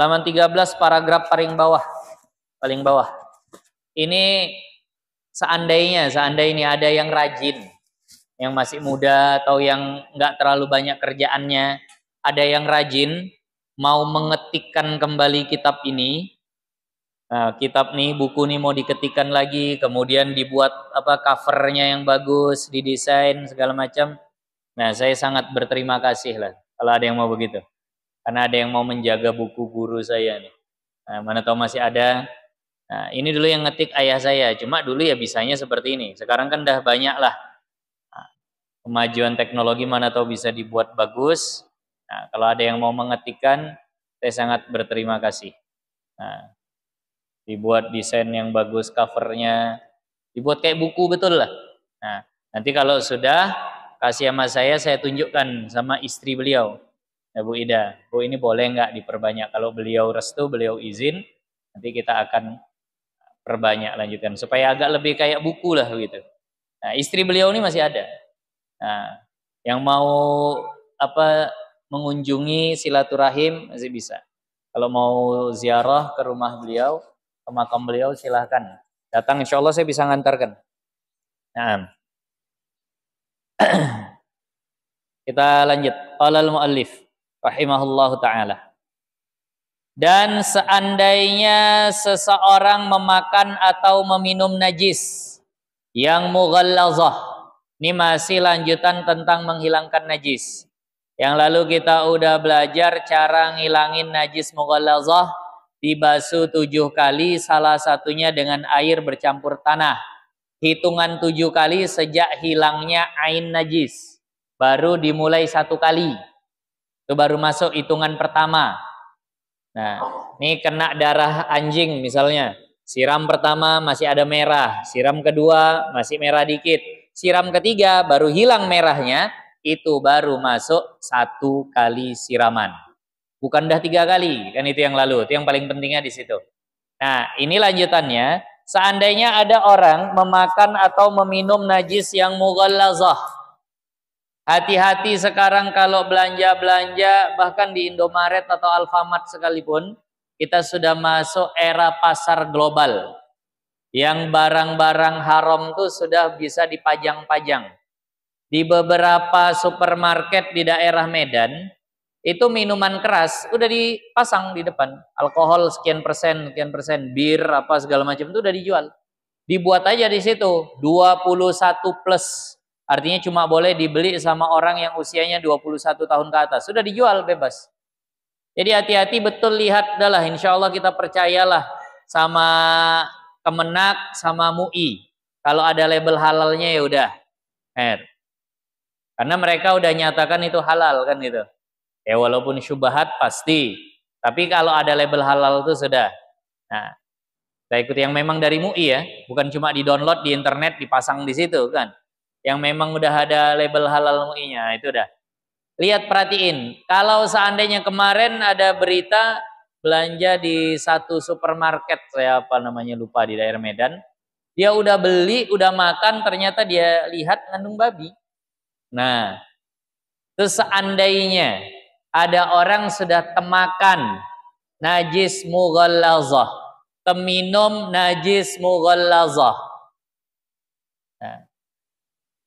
Halaman 13 paragraf paling bawah. Paling bawah. Ini seandainya, seandainya ada yang rajin, yang masih muda atau yang nggak terlalu banyak kerjaannya, ada yang rajin mau mengetikkan kembali kitab ini. Nah, kitab nih, buku nih mau diketikkan lagi, kemudian dibuat apa covernya yang bagus, didesain segala macam. Nah, saya sangat berterima kasih lah kalau ada yang mau begitu karena ada yang mau menjaga buku guru saya nih. Nah, mana tahu masih ada. Nah, ini dulu yang ngetik ayah saya. Cuma dulu ya bisanya seperti ini. Sekarang kan dah banyak lah. Nah, kemajuan teknologi mana tahu bisa dibuat bagus. Nah, kalau ada yang mau mengetikkan, saya sangat berterima kasih. Nah, dibuat desain yang bagus covernya, dibuat kayak buku betul lah. Nah, nanti kalau sudah kasih sama saya, saya tunjukkan sama istri beliau. Ya, Bu Ida, Bu ini boleh nggak diperbanyak? Kalau beliau restu, beliau izin, nanti kita akan perbanyak lanjutkan. Supaya agak lebih kayak buku lah gitu. Nah, istri beliau ini masih ada. Nah, yang mau apa mengunjungi silaturahim masih bisa. Kalau mau ziarah ke rumah beliau, ke makam beliau silahkan. Datang insya Allah saya bisa ngantarkan. Nah. Kita lanjut. Qala muallif rahimahullahu taala. Dan seandainya seseorang memakan atau meminum najis yang mughallazah. Ini masih lanjutan tentang menghilangkan najis. Yang lalu kita udah belajar cara ngilangin najis mughallazah dibasuh tujuh kali salah satunya dengan air bercampur tanah. Hitungan tujuh kali sejak hilangnya ain najis. Baru dimulai satu kali. Itu baru masuk hitungan pertama. Nah, ini kena darah anjing misalnya. Siram pertama masih ada merah, siram kedua masih merah dikit, siram ketiga baru hilang merahnya, itu baru masuk satu kali siraman. Bukan dah tiga kali, kan itu yang lalu, itu yang paling pentingnya di situ. Nah, ini lanjutannya, seandainya ada orang memakan atau meminum najis yang mughallazah, Hati-hati sekarang kalau belanja-belanja bahkan di Indomaret atau Alfamart sekalipun kita sudah masuk era pasar global yang barang-barang haram itu sudah bisa dipajang-pajang. Di beberapa supermarket di daerah Medan, itu minuman keras udah dipasang di depan. Alkohol sekian persen, sekian persen, bir apa segala macam itu udah dijual. Dibuat aja di situ, 21 plus. Artinya cuma boleh dibeli sama orang yang usianya 21 tahun ke atas. Sudah dijual bebas. Jadi hati-hati betul lihat adalah insya Allah kita percayalah sama Kemenak sama MUI. Kalau ada label halalnya ya udah. Er. Karena mereka udah nyatakan itu halal kan gitu. Ya walaupun syubhat pasti. Tapi kalau ada label halal itu sudah. Nah, kita ikut yang memang dari MUI ya, bukan cuma di-download di internet dipasang di situ kan yang memang udah ada label halal mui itu udah. Lihat perhatiin, kalau seandainya kemarin ada berita belanja di satu supermarket saya apa namanya lupa di daerah Medan, dia udah beli, udah makan, ternyata dia lihat ngandung babi. Nah, terus seandainya ada orang sudah temakan najis mughallazah, teminum najis mughallazah,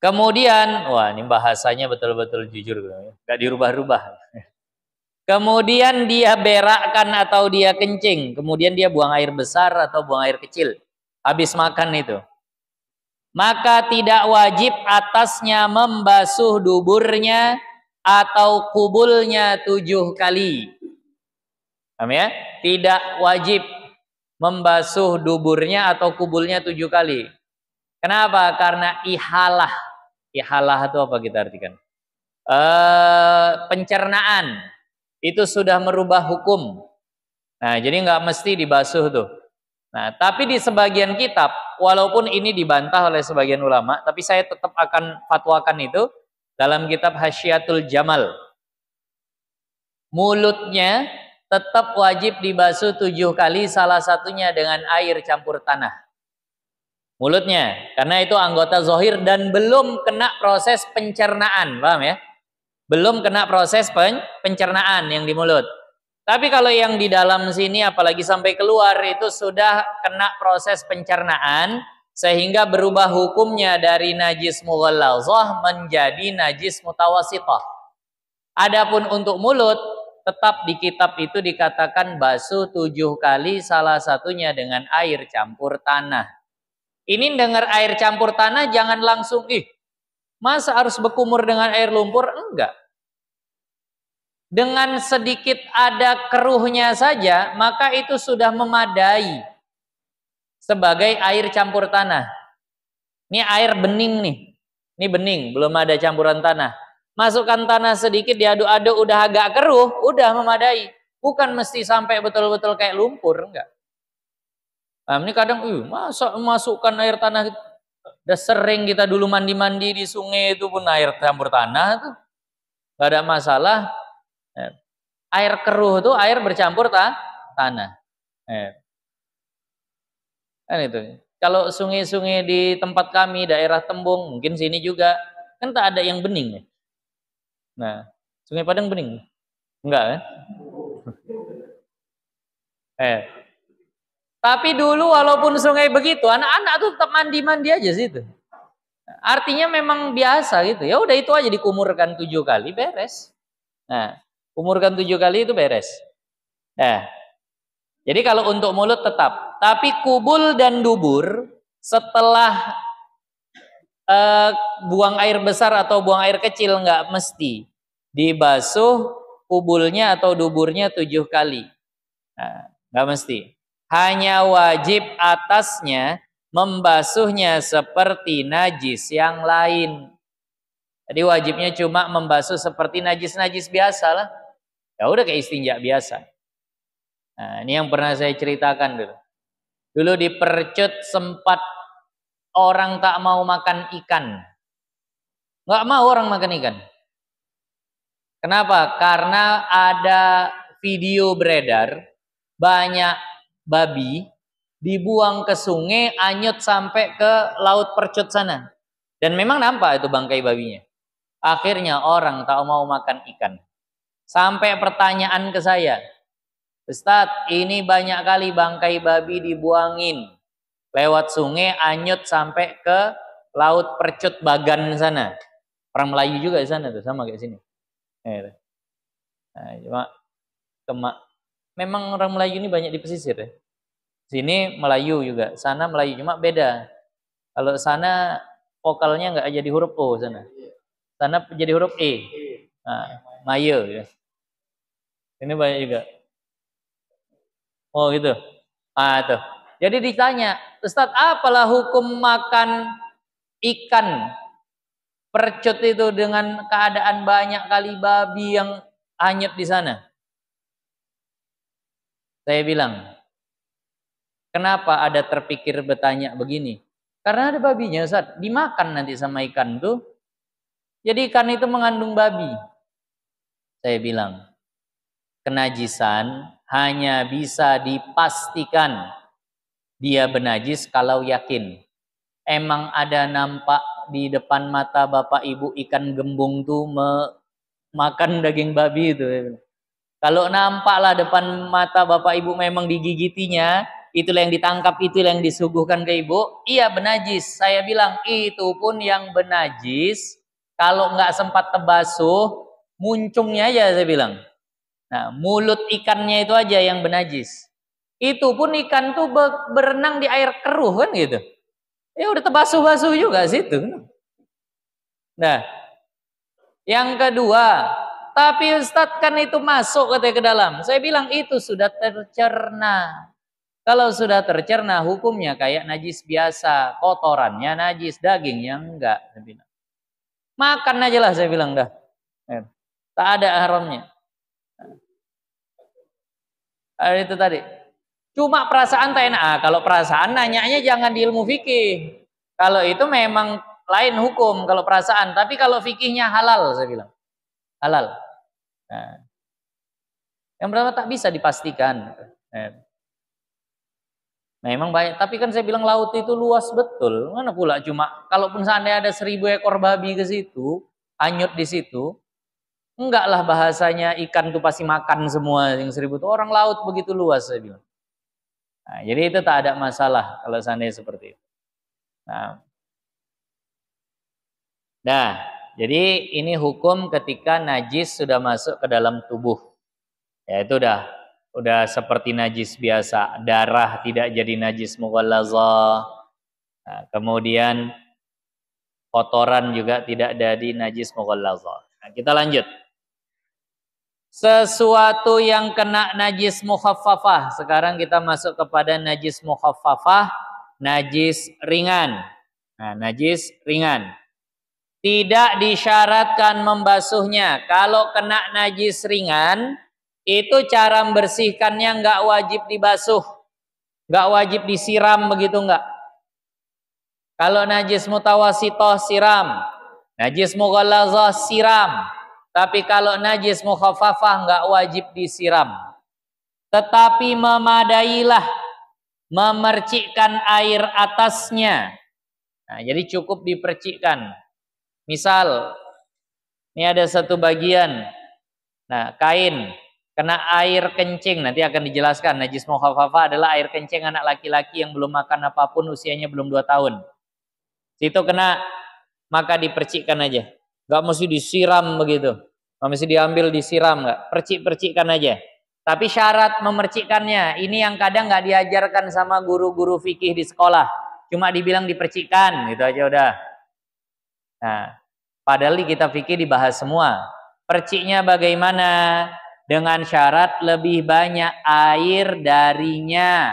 Kemudian, wah ini bahasanya betul-betul jujur, nggak dirubah-rubah. Kemudian dia berakkan atau dia kencing, kemudian dia buang air besar atau buang air kecil, habis makan itu. Maka tidak wajib atasnya membasuh duburnya atau kubulnya tujuh kali. Amin ya? Tidak wajib membasuh duburnya atau kubulnya tujuh kali. Kenapa? Karena ihalah Ihalah ya, itu apa kita artikan? E, pencernaan itu sudah merubah hukum. Nah, jadi nggak mesti dibasuh tuh. Nah, tapi di sebagian kitab, walaupun ini dibantah oleh sebagian ulama, tapi saya tetap akan fatwakan itu dalam kitab Hasyiatul Jamal. Mulutnya tetap wajib dibasuh tujuh kali, salah satunya dengan air campur tanah mulutnya karena itu anggota zohir dan belum kena proses pencernaan paham ya belum kena proses pen pencernaan yang di mulut tapi kalau yang di dalam sini apalagi sampai keluar itu sudah kena proses pencernaan sehingga berubah hukumnya dari najis mughallazah menjadi najis mutawasithah adapun untuk mulut tetap di kitab itu dikatakan basuh tujuh kali salah satunya dengan air campur tanah ini dengar air campur tanah jangan langsung ih masa harus berkumur dengan air lumpur? Enggak. Dengan sedikit ada keruhnya saja, maka itu sudah memadai sebagai air campur tanah. Ini air bening nih. Ini bening, belum ada campuran tanah. Masukkan tanah sedikit diaduk-aduk udah agak keruh, udah memadai. Bukan mesti sampai betul-betul kayak lumpur, enggak. Nah, ini kadang, uh, masa masukkan air tanah Udah sering kita dulu mandi-mandi di sungai itu pun air campur tanah tuh. Gak ada masalah. Eh, air keruh itu air bercampur ta tanah. Eh. Kan itu. Kalau sungai-sungai di tempat kami, daerah Tembung, mungkin sini juga, kan tak ada yang bening ya. Nah, sungai Padang bening. Enggak kan? Eh, tapi dulu walaupun sungai begitu, anak-anak tuh tetap mandi-mandi aja situ. Artinya memang biasa gitu. Ya udah itu aja dikumurkan tujuh kali beres. Nah, kumurkan tujuh kali itu beres. Nah, jadi kalau untuk mulut tetap, tapi kubul dan dubur setelah eh, buang air besar atau buang air kecil nggak mesti dibasuh kubulnya atau duburnya tujuh kali. Nah, nggak mesti hanya wajib atasnya membasuhnya seperti najis yang lain. Jadi wajibnya cuma membasuh seperti najis-najis biasa lah. Ya udah kayak istinja biasa. Nah, ini yang pernah saya ceritakan dulu. Dulu di Percut sempat orang tak mau makan ikan. Nggak mau orang makan ikan. Kenapa? Karena ada video beredar banyak babi dibuang ke sungai, anyut sampai ke laut percut sana. Dan memang nampak itu bangkai babinya. Akhirnya orang tak mau makan ikan. Sampai pertanyaan ke saya. Ustaz, ini banyak kali bangkai babi dibuangin. Lewat sungai, anyut sampai ke laut percut bagan sana. Orang Melayu juga di sana tuh, sama kayak sini. Nah, cuma kemak memang orang Melayu ini banyak di pesisir ya. Sini Melayu juga, sana Melayu cuma beda. Kalau sana vokalnya nggak jadi huruf O sana. Sana jadi huruf E. Nah, Maya ya. Ini banyak juga. Oh gitu. Ah tuh. Jadi ditanya, Ustaz apalah hukum makan ikan percut itu dengan keadaan banyak kali babi yang hanyut di sana? Saya bilang, kenapa ada terpikir bertanya begini? Karena ada babinya Ustaz, dimakan nanti sama ikan tuh. Jadi ikan itu mengandung babi. Saya bilang, kenajisan hanya bisa dipastikan dia benajis kalau yakin. Emang ada nampak di depan mata Bapak Ibu ikan gembung tuh makan daging babi itu. Kalau nampaklah depan mata bapak ibu memang digigitinya, itulah yang ditangkap, itulah yang disuguhkan ke ibu. Iya benajis. Saya bilang itu pun yang benajis. Kalau nggak sempat tebasuh, muncungnya aja saya bilang. Nah, mulut ikannya itu aja yang benajis. Itu pun ikan tuh berenang di air keruh kan gitu. Ya udah tebasuh-basuh juga situ. Kan. Nah, yang kedua, tapi Ustadz kan itu masuk katanya ke dalam. Saya bilang itu sudah tercerna. Kalau sudah tercerna hukumnya kayak najis biasa. Kotorannya najis, dagingnya enggak. Saya bilang. Makan aja lah saya bilang dah. Kan? Tak ada haramnya. Nah, itu tadi. Cuma perasaan tak enak. Ah, kalau perasaan nanyanya jangan di ilmu fikih. Kalau itu memang lain hukum kalau perasaan. Tapi kalau fikihnya halal saya bilang. Halal. Nah. Yang pertama tak bisa dipastikan. Memang eh. nah, banyak, tapi kan saya bilang laut itu luas betul. Mana pula cuma, kalaupun seandainya ada seribu ekor babi ke situ, hanyut di situ, enggaklah bahasanya ikan itu pasti makan semua yang seribu itu. Orang laut begitu luas saya bilang. Nah, jadi itu tak ada masalah kalau seandainya seperti itu. Nah, nah jadi ini hukum ketika najis sudah masuk ke dalam tubuh. Ya itu udah udah seperti najis biasa, darah tidak jadi najis mughallazah. Nah, kemudian kotoran juga tidak jadi najis mughallazah. Nah, kita lanjut. Sesuatu yang kena najis mukhaffafah. Sekarang kita masuk kepada najis mukhaffafah, najis ringan. Nah, najis ringan tidak disyaratkan membasuhnya. Kalau kena najis ringan, itu cara membersihkannya nggak wajib dibasuh. Nggak wajib disiram begitu nggak. Kalau najis mutawasitoh siram. Najis mughalazah siram. Tapi kalau najis mukhafafah nggak wajib disiram. Tetapi memadailah memercikkan air atasnya. Nah, jadi cukup dipercikkan. Misal, ini ada satu bagian, nah kain kena air kencing nanti akan dijelaskan najis mukhafafa adalah air kencing anak laki-laki yang belum makan apapun usianya belum dua tahun situ kena maka dipercikkan aja Gak mesti disiram begitu Gak mesti diambil disiram gak. percik-percikkan aja tapi syarat memercikkannya ini yang kadang gak diajarkan sama guru-guru fikih di sekolah cuma dibilang dipercikkan gitu aja udah Nah, padahal di kitab fikih dibahas semua. Perciknya bagaimana? Dengan syarat lebih banyak air darinya.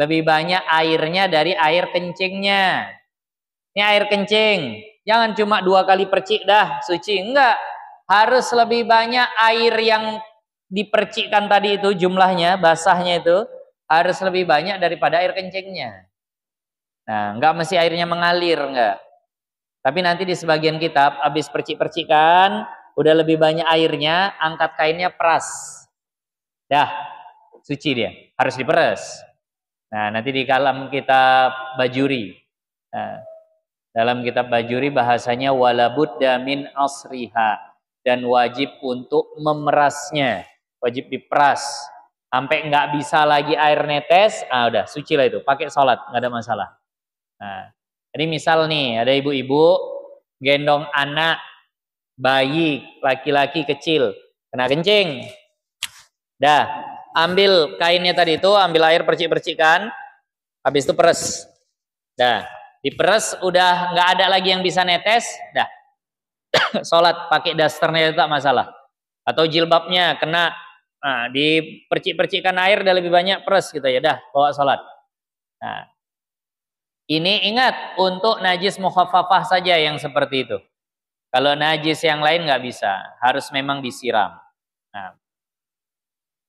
Lebih banyak airnya dari air kencingnya. Ini air kencing. Jangan cuma dua kali percik dah suci. Enggak. Harus lebih banyak air yang dipercikkan tadi itu jumlahnya, basahnya itu. Harus lebih banyak daripada air kencingnya. Nah, enggak mesti airnya mengalir, enggak. Tapi nanti di sebagian kitab habis percik-percikan, udah lebih banyak airnya, angkat kainnya peras. Dah, suci dia. Harus diperas. Nah, nanti di kalam kitab Bajuri. Nah, dalam kitab Bajuri bahasanya walabud damin asriha dan wajib untuk memerasnya, wajib diperas sampai nggak bisa lagi air netes, ah udah suci lah itu, pakai sholat nggak ada masalah. Nah, jadi misal nih ada ibu-ibu gendong anak bayi laki-laki kecil kena kencing. Dah, ambil kainnya tadi itu, ambil air percik-percikan, habis itu peres. Dah, diperes udah nggak ada lagi yang bisa netes, dah. sholat pakai dasternya itu tak masalah. Atau jilbabnya kena nah, dipercik-percikan air udah lebih banyak peres gitu ya, dah bawa sholat. Nah, ini ingat untuk najis mukhafafah saja yang seperti itu. Kalau najis yang lain nggak bisa, harus memang disiram. Nah,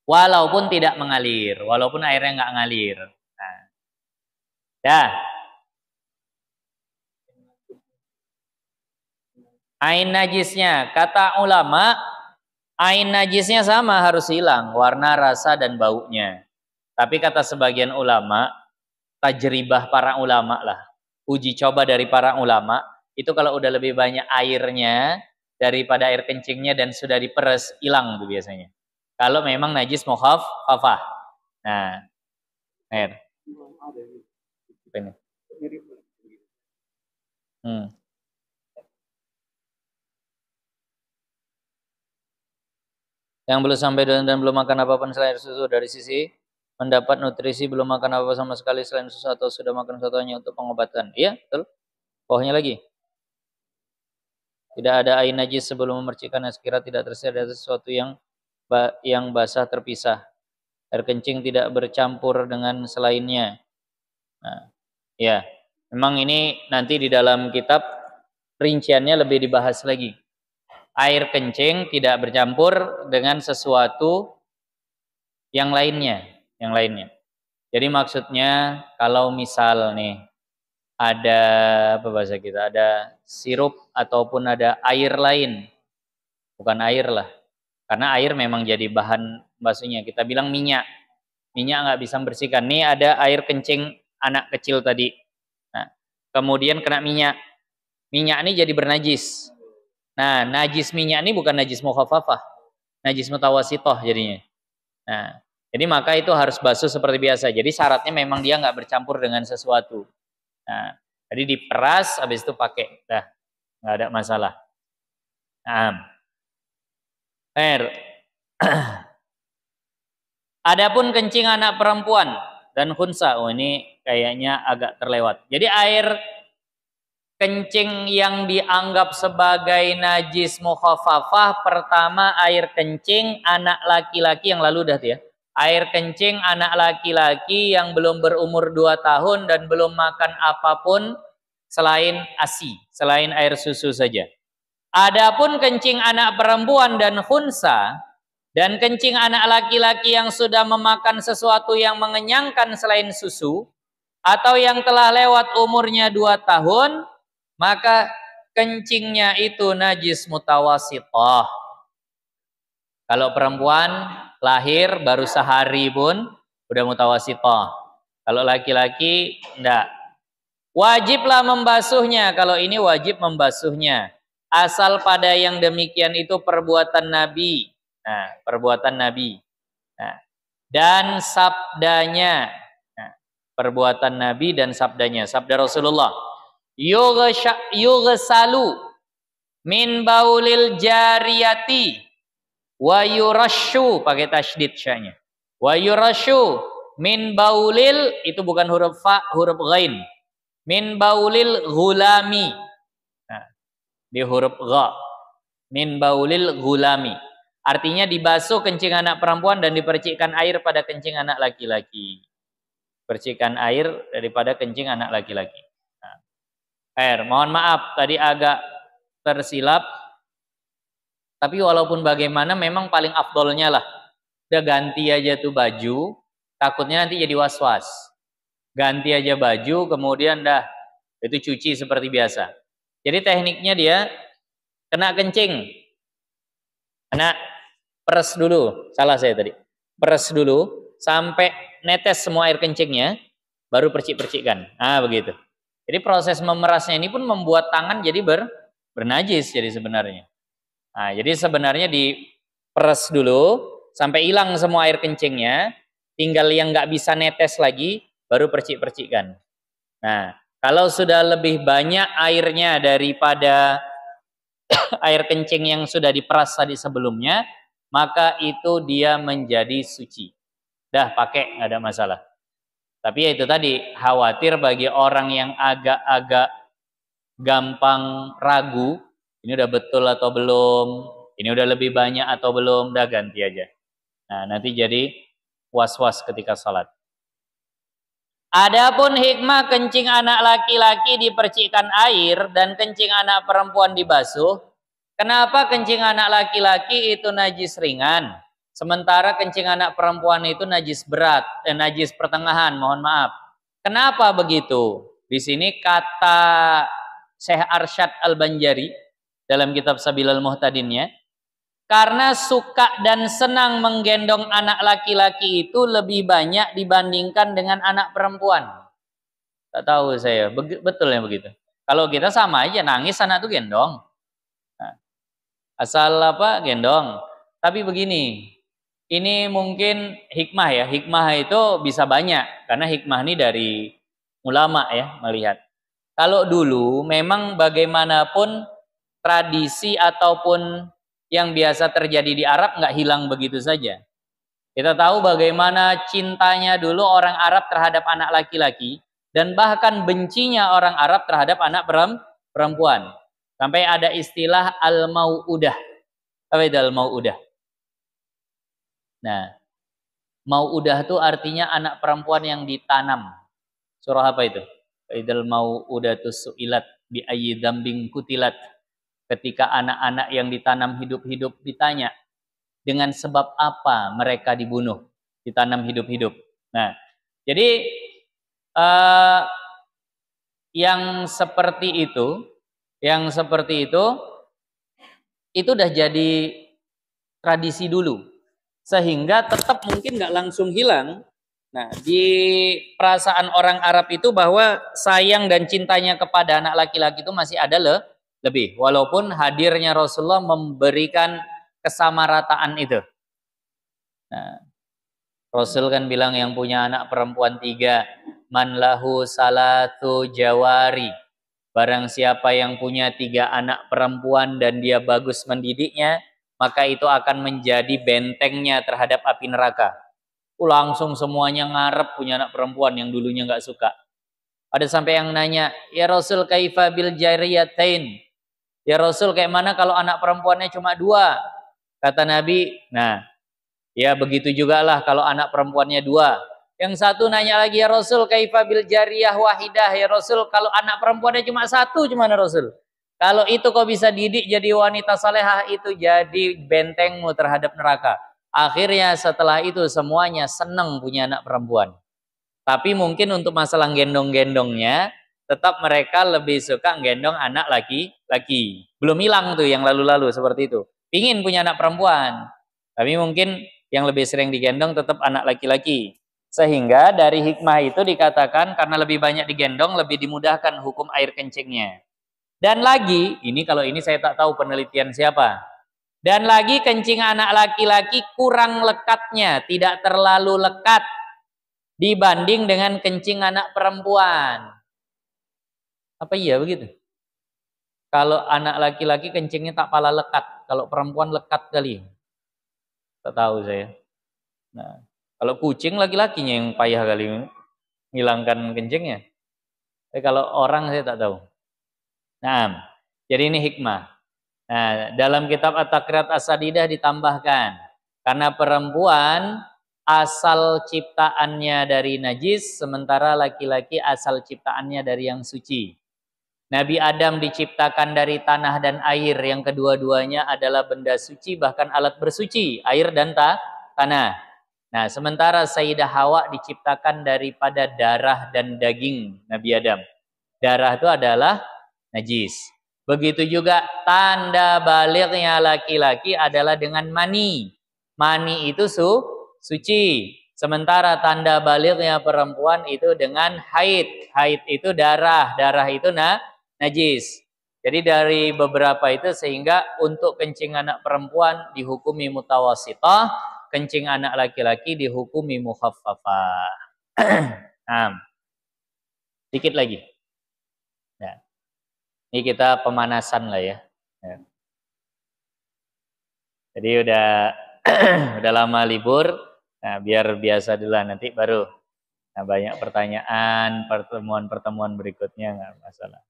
walaupun tidak mengalir, walaupun airnya nggak ngalir. Nah, dah. Ain najisnya, kata ulama, ain najisnya sama harus hilang, warna, rasa, dan baunya. Tapi kata sebagian ulama, tajribah para ulama lah. Uji coba dari para ulama, itu kalau udah lebih banyak airnya daripada air kencingnya dan sudah diperes, hilang tuh biasanya. Kalau memang najis mukhaf, khafah. Nah, air. Hmm. Yang belum sampai dan, belum makan apapun selain susu dari sisi mendapat nutrisi belum makan apa sama sekali selain susu atau sudah makan sesuatu hanya untuk pengobatan. Iya, betul. Pokoknya lagi. Tidak ada air najis sebelum memercikan sekira tidak tersedia dari sesuatu yang yang basah terpisah. Air kencing tidak bercampur dengan selainnya. Nah, ya, memang ini nanti di dalam kitab rinciannya lebih dibahas lagi. Air kencing tidak bercampur dengan sesuatu yang lainnya yang lainnya. Jadi maksudnya kalau misal nih ada apa bahasa kita ada sirup ataupun ada air lain bukan air lah karena air memang jadi bahan basuhnya kita bilang minyak minyak nggak bisa membersihkan nih ada air kencing anak kecil tadi nah kemudian kena minyak minyak ini jadi bernajis nah najis minyak ini bukan najis mukhafafah najis mutawasitoh jadinya nah jadi maka itu harus basuh seperti biasa. Jadi syaratnya memang dia nggak bercampur dengan sesuatu. Nah, jadi diperas, habis itu pakai, dah nggak ada masalah. Nah, er. Adapun kencing anak perempuan dan khunsa, oh ini kayaknya agak terlewat. Jadi air kencing yang dianggap sebagai najis mukhafafah pertama air kencing anak laki-laki yang lalu dah ya air kencing anak laki-laki yang belum berumur 2 tahun dan belum makan apapun selain ASI, selain air susu saja. Adapun kencing anak perempuan dan khunsa dan kencing anak laki-laki yang sudah memakan sesuatu yang mengenyangkan selain susu atau yang telah lewat umurnya 2 tahun, maka kencingnya itu najis mutawasitoh. Kalau perempuan lahir baru sehari pun udah mutawasitoh. Kalau laki-laki enggak. Wajiblah membasuhnya. Kalau ini wajib membasuhnya. Asal pada yang demikian itu perbuatan Nabi. Nah, perbuatan Nabi. Nah, dan sabdanya. Nah, perbuatan Nabi dan sabdanya. Sabda Rasulullah. salu min baulil jariyati wa yurashu pakai tasydid syanya wa yurashu min baulil itu bukan huruf fa huruf ghain min baulil gulami nah, di huruf gha min baulil gulami artinya dibasuh kencing anak perempuan dan dipercikkan air pada kencing anak laki-laki percikan air daripada kencing anak laki-laki nah, air mohon maaf tadi agak tersilap tapi walaupun bagaimana memang paling afdolnya lah. Udah ganti aja tuh baju, takutnya nanti jadi was-was. Ganti aja baju, kemudian dah itu cuci seperti biasa. Jadi tekniknya dia kena kencing. Kena peres dulu, salah saya tadi. Peres dulu sampai netes semua air kencingnya, baru percik-percikkan. Ah, begitu. Jadi proses memerasnya ini pun membuat tangan jadi ber, bernajis jadi sebenarnya. Nah, jadi sebenarnya diperes dulu sampai hilang semua air kencingnya, tinggal yang nggak bisa netes lagi, baru percik-percikkan. Nah, kalau sudah lebih banyak airnya daripada air kencing yang sudah diperas tadi sebelumnya, maka itu dia menjadi suci. Dah pakai, nggak ada masalah. Tapi ya itu tadi, khawatir bagi orang yang agak-agak gampang ragu ini udah betul atau belum, ini udah lebih banyak atau belum, udah ganti aja. Nah, nanti jadi was-was ketika salat. Adapun hikmah kencing anak laki-laki dipercikan air dan kencing anak perempuan dibasuh, kenapa kencing anak laki-laki itu najis ringan, sementara kencing anak perempuan itu najis berat, eh, najis pertengahan, mohon maaf. Kenapa begitu? Di sini kata Syekh Arsyad Al-Banjari, dalam kitab Sabilal Muhtadinnya. Karena suka dan senang menggendong anak laki-laki itu lebih banyak dibandingkan dengan anak perempuan. Tak tahu saya, betul yang begitu. Kalau kita sama aja, nangis anak tuh gendong. Nah, asal apa, gendong. Tapi begini, ini mungkin hikmah ya. Hikmah itu bisa banyak. Karena hikmah ini dari ulama ya melihat. Kalau dulu memang bagaimanapun tradisi ataupun yang biasa terjadi di Arab nggak hilang begitu saja. Kita tahu bagaimana cintanya dulu orang Arab terhadap anak laki-laki dan bahkan bencinya orang Arab terhadap anak perempuan. Sampai ada istilah al-mau'udah. Apa itu al-mau'udah? Nah, mau'udah itu artinya anak perempuan yang ditanam. Surah apa itu? Idal itu su'ilat bi dambing kutilat. Ketika anak-anak yang ditanam hidup-hidup ditanya, dengan sebab apa mereka dibunuh, ditanam hidup-hidup. Nah, jadi uh, yang seperti itu, yang seperti itu, itu udah jadi tradisi dulu, sehingga tetap mungkin nggak langsung hilang. Nah, di perasaan orang Arab itu bahwa sayang dan cintanya kepada anak laki-laki itu masih ada loh lebih. Walaupun hadirnya Rasulullah memberikan kesamarataan itu. Nah, Rasul kan bilang yang punya anak perempuan tiga, man lahu salatu jawari. Barang siapa yang punya tiga anak perempuan dan dia bagus mendidiknya, maka itu akan menjadi bentengnya terhadap api neraka. Uh, langsung semuanya ngarep punya anak perempuan yang dulunya nggak suka. Ada sampai yang nanya, ya Rasul kaifa bil jariyatain. Ya Rasul kayak mana kalau anak perempuannya cuma dua? Kata Nabi, nah ya begitu juga lah kalau anak perempuannya dua. Yang satu nanya lagi ya Rasul kaifa bil jariyah wahidah ya Rasul kalau anak perempuannya cuma satu gimana Rasul? Kalau itu kau bisa didik jadi wanita salehah itu jadi bentengmu terhadap neraka. Akhirnya setelah itu semuanya senang punya anak perempuan. Tapi mungkin untuk masalah gendong-gendongnya tetap mereka lebih suka gendong anak laki-laki. Belum hilang tuh yang lalu-lalu seperti itu. Pingin punya anak perempuan. Tapi mungkin yang lebih sering digendong tetap anak laki-laki. Sehingga dari hikmah itu dikatakan karena lebih banyak digendong lebih dimudahkan hukum air kencingnya. Dan lagi, ini kalau ini saya tak tahu penelitian siapa. Dan lagi kencing anak laki-laki kurang lekatnya, tidak terlalu lekat dibanding dengan kencing anak perempuan. Apa iya begitu? Kalau anak laki-laki kencingnya tak pala lekat, kalau perempuan lekat kali. Tak tahu saya. Nah, kalau kucing laki-lakinya yang payah kali menghilangkan kencingnya. Tapi eh, kalau orang saya tak tahu. Nah, jadi ini hikmah. Nah, dalam kitab at takrat As-Sadidah ditambahkan, karena perempuan asal ciptaannya dari najis, sementara laki-laki asal ciptaannya dari yang suci. Nabi Adam diciptakan dari tanah dan air yang kedua-duanya adalah benda suci bahkan alat bersuci, air dan ta tanah. Nah, sementara Sayyidah Hawa diciptakan daripada darah dan daging Nabi Adam. Darah itu adalah najis. Begitu juga tanda baliknya laki-laki adalah dengan mani. Mani itu su suci. Sementara tanda baliknya perempuan itu dengan haid. Haid itu darah, darah itu nah najis. Jadi dari beberapa itu sehingga untuk kencing anak perempuan dihukumi mutawasitah, kencing anak laki-laki dihukumi mukhaffafah. nah, dikit lagi. Nah, ini kita pemanasan lah ya. ya. Jadi udah udah lama libur, nah biar biasa dulu nanti baru. Nah, banyak pertanyaan, pertemuan-pertemuan berikutnya nggak masalah.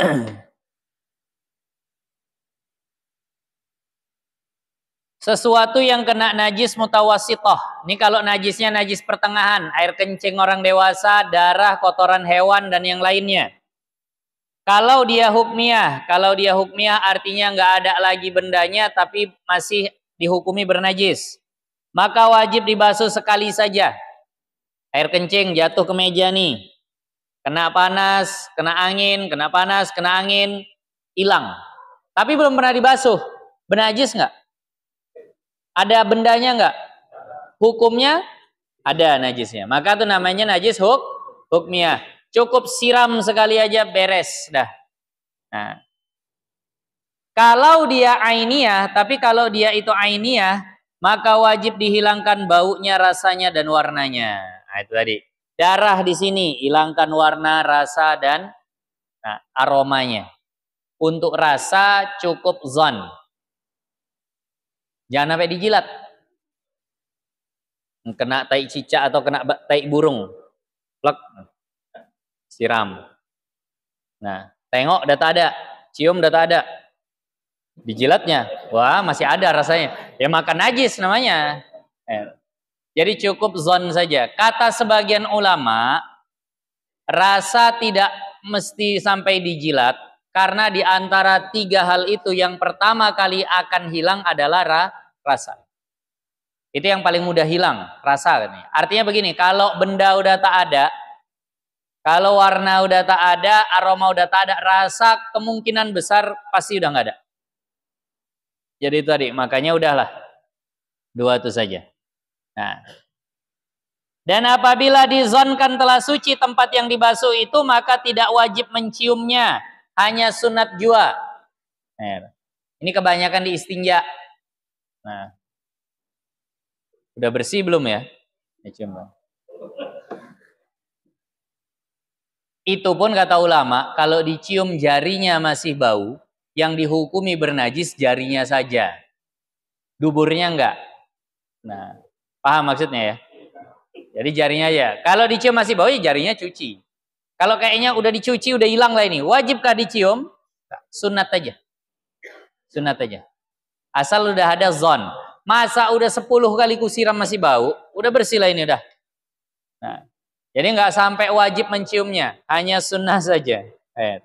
Sesuatu yang kena najis mutawasitoh. Ini kalau najisnya najis pertengahan. Air kencing orang dewasa, darah, kotoran hewan, dan yang lainnya. Kalau dia hukmiah, kalau dia hukmiah artinya nggak ada lagi bendanya tapi masih dihukumi bernajis. Maka wajib dibasuh sekali saja. Air kencing jatuh ke meja nih. Kena panas, kena angin, kena panas, kena angin, hilang. Tapi belum pernah dibasuh. Benajis nggak? Ada bendanya nggak? Hukumnya ada najisnya. Maka itu namanya najis huk, hukmiyah. Cukup siram sekali aja beres dah. Nah. Kalau dia ainiyah, tapi kalau dia itu ainiyah, maka wajib dihilangkan baunya, rasanya, dan warnanya. Nah, itu tadi. Darah di sini hilangkan warna, rasa dan nah, aromanya. Untuk rasa cukup zon. Jangan sampai dijilat. Kena tai cicak atau kena tai burung. Plek. Siram. Nah, tengok data ada. Cium data ada. Dijilatnya. Wah, masih ada rasanya. Ya makan najis namanya. Eh, jadi cukup zon saja. Kata sebagian ulama, rasa tidak mesti sampai dijilat karena di antara tiga hal itu yang pertama kali akan hilang adalah ra rasa. Itu yang paling mudah hilang, rasa. Artinya begini, kalau benda udah tak ada, kalau warna udah tak ada, aroma udah tak ada, rasa kemungkinan besar pasti udah nggak ada. Jadi itu tadi, makanya udahlah. Dua itu saja. Nah. Dan apabila dizonkan telah suci tempat yang dibasuh itu maka tidak wajib menciumnya, hanya sunat jua. Nah, ini kebanyakan di istinja. Nah. Udah bersih belum ya? Cium Bang. Itu pun kata ulama, kalau dicium jarinya masih bau, yang dihukumi bernajis jarinya saja. Duburnya enggak. Nah, Paham maksudnya ya? Jadi jarinya ya Kalau dicium masih bau ya jarinya cuci. Kalau kayaknya udah dicuci, udah hilang lah ini. Wajibkah dicium? Sunat aja. Sunat aja. Asal udah ada zon. Masa udah 10 kali kusiram masih bau, udah bersih lah ini udah. Nah, jadi nggak sampai wajib menciumnya, hanya sunnah saja. Eh.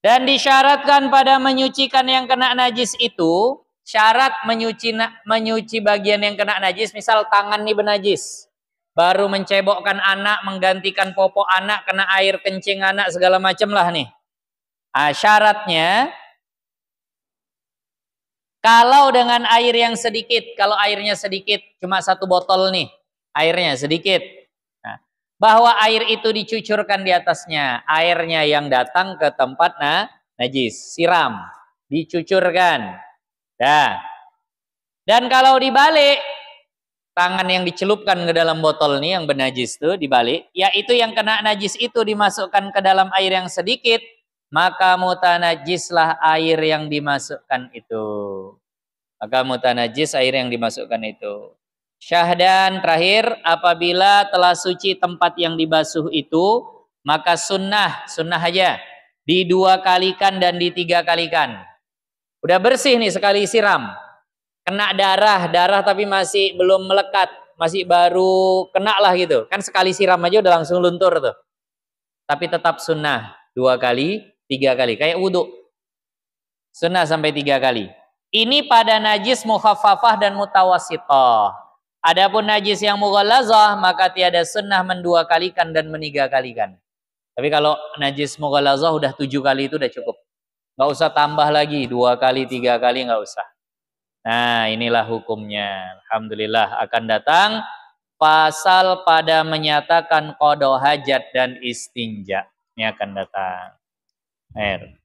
Dan disyaratkan pada menyucikan yang kena najis itu syarat menyuci menyuci bagian yang kena najis, misal tangan nih benajis, baru mencebokkan anak, menggantikan popok anak, kena air kencing anak segala macam lah nih. Nah, syaratnya kalau dengan air yang sedikit, kalau airnya sedikit, cuma satu botol nih, airnya sedikit. Nah, bahwa air itu dicucurkan di atasnya, airnya yang datang ke tempat nah, najis, siram, dicucurkan. Ya. Dan kalau dibalik, tangan yang dicelupkan ke dalam botol ini yang bernajis ya itu dibalik, yaitu yang kena najis itu dimasukkan ke dalam air yang sedikit, maka mutanajislah air yang dimasukkan itu. Maka mutanajis air yang dimasukkan itu. Syahdan terakhir, apabila telah suci tempat yang dibasuh itu, maka sunnah, sunnah aja, dua kalikan dan di ditiga kalikan. Udah bersih nih sekali siram. Kena darah, darah tapi masih belum melekat. Masih baru kena lah gitu. Kan sekali siram aja udah langsung luntur tuh. Tapi tetap sunnah. Dua kali, tiga kali. Kayak wudhu. Sunnah sampai tiga kali. Ini pada najis mukhafafah dan mutawasitoh. Adapun najis yang mughalazah maka tiada sunnah mendua kalikan dan meniga kalikan. Tapi kalau najis mughalazah udah tujuh kali itu udah cukup. Nggak usah tambah lagi dua kali, tiga kali nggak usah. Nah inilah hukumnya. Alhamdulillah akan datang pasal pada menyatakan kodoh hajat dan istinja. Ini akan datang. Air.